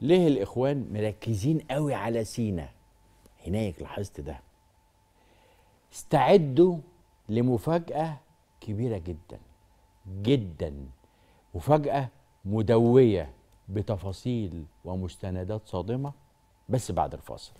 ليه الاخوان مركزين قوي على سينا هناك لاحظت ده استعدوا لمفاجاه كبيره جدا جدا مفاجاه مدويه بتفاصيل ومستندات صادمه بس بعد الفاصل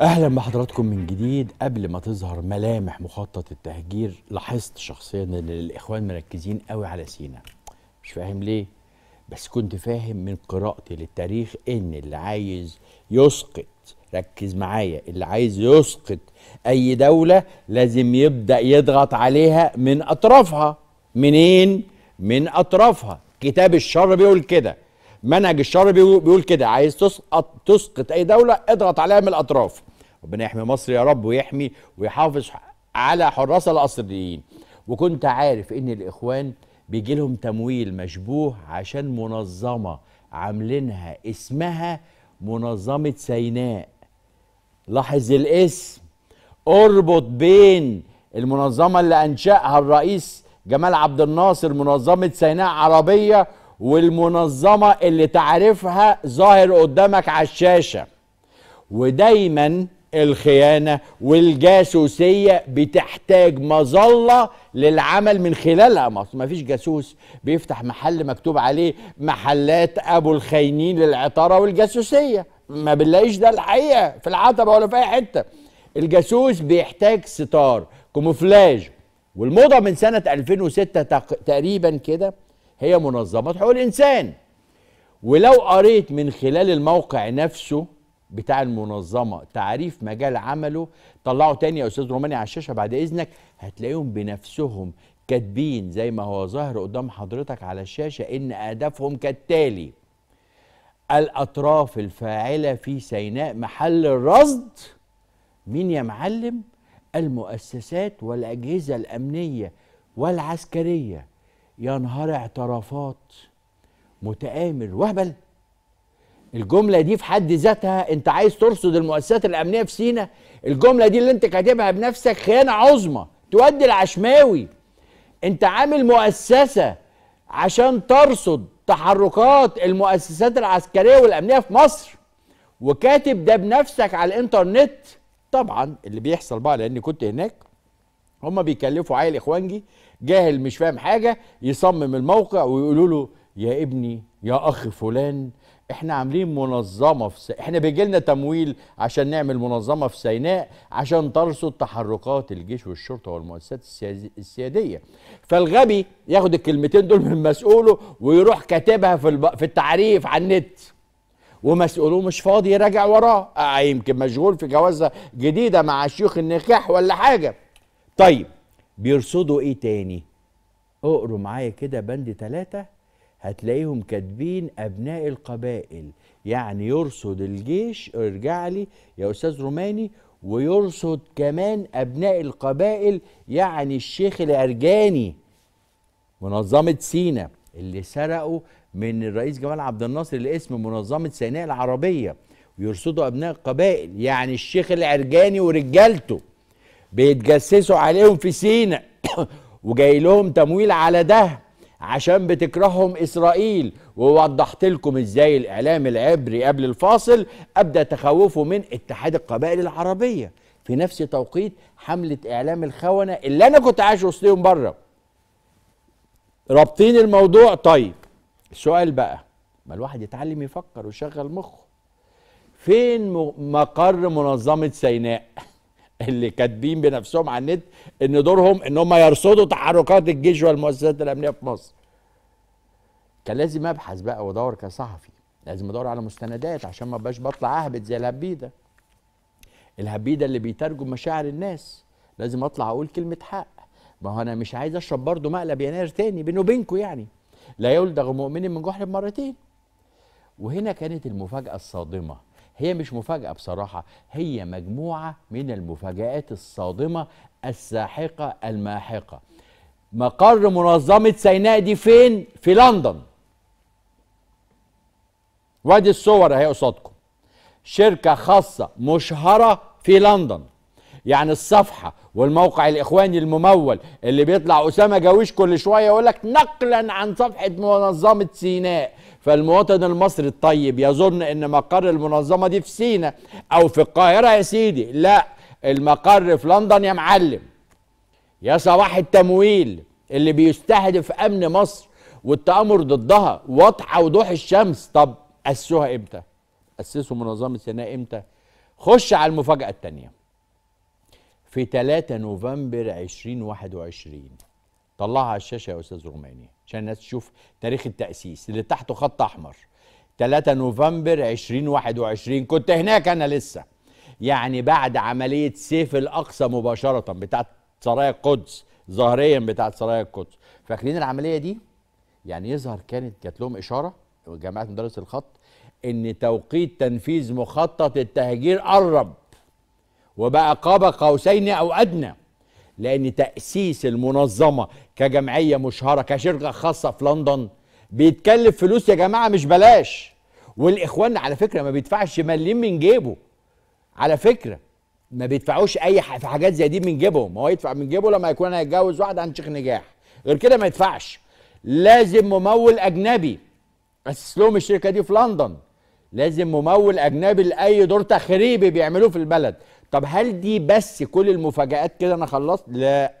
اهلا بحضراتكم من جديد قبل ما تظهر ملامح مخطط التهجير لاحظت شخصيا ان الاخوان مركزين قوي على سينا مش فاهم ليه بس كنت فاهم من قراءتي للتاريخ ان اللي عايز يسقط ركز معايا اللي عايز يسقط اي دوله لازم يبدا يضغط عليها من اطرافها منين من اطرافها كتاب الشر بيقول كده منهج الشر بيقول كده عايز تسقط تسقط اي دوله اضغط عليها من الاطراف ربنا يحمي مصر يا رب ويحمي ويحافظ على حراس الأصليين وكنت عارف إن الإخوان بيجي لهم تمويل مشبوه عشان منظمة عاملينها اسمها منظمة سيناء لاحظ الاسم اربط بين المنظمة اللي أنشأها الرئيس جمال عبد الناصر منظمة سيناء عربية والمنظمة اللي تعرفها ظاهر قدامك على الشاشة ودايما الخيانه والجاسوسيه بتحتاج مظله للعمل من خلالها مصر ما فيش جاسوس بيفتح محل مكتوب عليه محلات ابو الخاينين للعطاره والجاسوسيه ما بنلاقيش ده الحقيقه في العتبه ولا في اي حته الجاسوس بيحتاج ستار كوموفلاج والموضه من سنه 2006 تقريبا كده هي منظمه حقوق الانسان ولو قريت من خلال الموقع نفسه بتاع المنظمه تعريف مجال عمله طلعه تاني يا استاذ روماني على الشاشه بعد اذنك هتلاقيهم بنفسهم كاتبين زي ما هو ظاهر قدام حضرتك على الشاشه ان اهدافهم كالتالي الاطراف الفاعله في سيناء محل الرصد مين يا معلم المؤسسات والاجهزه الامنيه والعسكريه يا نهار اعترافات متآمر وهبل الجملة دي في حد ذاتها أنت عايز ترصد المؤسسات الأمنية في سينا الجملة دي اللي أنت كاتبها بنفسك خيانة عظمى تودي العشماوي أنت عامل مؤسسة عشان ترصد تحركات المؤسسات العسكرية والأمنية في مصر وكاتب ده بنفسك على الإنترنت طبعا اللي بيحصل بقى لأني كنت هناك هما بيكلفوا عيل إخوانجي جاهل مش فاهم حاجة يصمم الموقع ويقولوا له يا ابني يا اخ فلان احنا عاملين منظمه في س... احنا بيجي لنا تمويل عشان نعمل منظمه في سيناء عشان ترصد تحركات الجيش والشرطه والمؤسسات السياديه فالغبي ياخد الكلمتين دول من مسؤوله ويروح كاتبها في الب... في التعريف على النت ومسؤوله مش فاضي يراجع وراه آه يمكن مشغول في جوازه جديده مع شيوخ النكاح ولا حاجه طيب بيرصدوا ايه تاني اقروا معايا كده بند ثلاثة هتلاقيهم كاتبين ابناء القبائل يعني يرصد الجيش ارجع لي يا استاذ روماني ويرصد كمان ابناء القبائل يعني الشيخ العرجاني منظمه سينا اللي سرقوا من الرئيس جمال عبد الناصر الاسم منظمه سيناء العربيه ويرصدوا ابناء القبائل يعني الشيخ العرجاني ورجالته بيتجسسوا عليهم في سينا وجاي لهم تمويل على ده عشان بتكرههم اسرائيل ووضحت لكم ازاي الاعلام العبري قبل الفاصل ابدا تخوفه من اتحاد القبائل العربيه في نفس توقيت حمله اعلام الخونه اللي انا كنت عايش وسطهم بره رابطين الموضوع طيب السؤال بقى ما الواحد يتعلم يفكر ويشغل مخه فين مقر منظمه سيناء اللي كاتبين بنفسهم على النت ان دورهم ان هم يرصدوا تحركات الجيش والمؤسسات الامنيه في مصر كان لازم ابحث بقى وادور كصحفي لازم ادور على مستندات عشان ما بقاش بطلع اهبد زي الهبيده الهبيده اللي بيترجم مشاعر الناس لازم اطلع اقول كلمه حق ما هو انا مش عايز اشرب برضه مقلب يناير تاني بينه وبينكم يعني لا يلدغ مؤمن من جحر مرتين وهنا كانت المفاجاه الصادمه هي مش مفاجأة بصراحة هي مجموعة من المفاجآت الصادمة الساحقة الماحقة مقر منظمة سيناء دي فين؟ في لندن وادي الصور اهي قصادكم شركة خاصة مشهرة في لندن يعني الصفحة والموقع الاخواني الممول اللي بيطلع اسامه جاويش كل شويه يقول لك نقلا عن صفحه منظمه سيناء فالمواطن المصري الطيب يظن ان مقر المنظمه دي في سيناء او في القاهره يا سيدي لا المقر في لندن يا معلم يا صباح التمويل اللي بيستهدف امن مصر والتامر ضدها واضحه وضوح الشمس طب اسسوها امتى اسسوا منظمه سيناء امتى خش على المفاجاه الثانيه في 3 نوفمبر 2021 طلعها على الشاشه يا استاذ رماني عشان الناس تشوف تاريخ التاسيس اللي تحته خط احمر 3 نوفمبر 2021 كنت هناك انا لسه يعني بعد عمليه سيف الاقصى مباشره بتاعه سرايا القدس ظاهريا بتاعه سرايا القدس فاكرين العمليه دي يعني يظهر كانت جات لهم اشاره جماعه مدرس الخط ان توقيت تنفيذ مخطط التهجير قرب وبقى قاب قوسين أو أدنى لأن تأسيس المنظمة كجمعية مشهرة كشركة خاصة في لندن بيتكلف فلوس يا جماعة مش بلاش والإخوان على فكرة ما بيدفعش مليم من جيبه على فكرة ما بيدفعوش أي في حاجات زي دي من جيبهم هو يدفع من جيبه لما يكون هيتجوز واحد عن شيخ نجاح غير كده ما يدفعش لازم ممول أجنبي أسس لهم الشركة دي في لندن لازم ممول أجنبي لأي دور تخريبي بيعملوه في البلد طب هل دي بس كل المفاجآت كده انا خلصت لا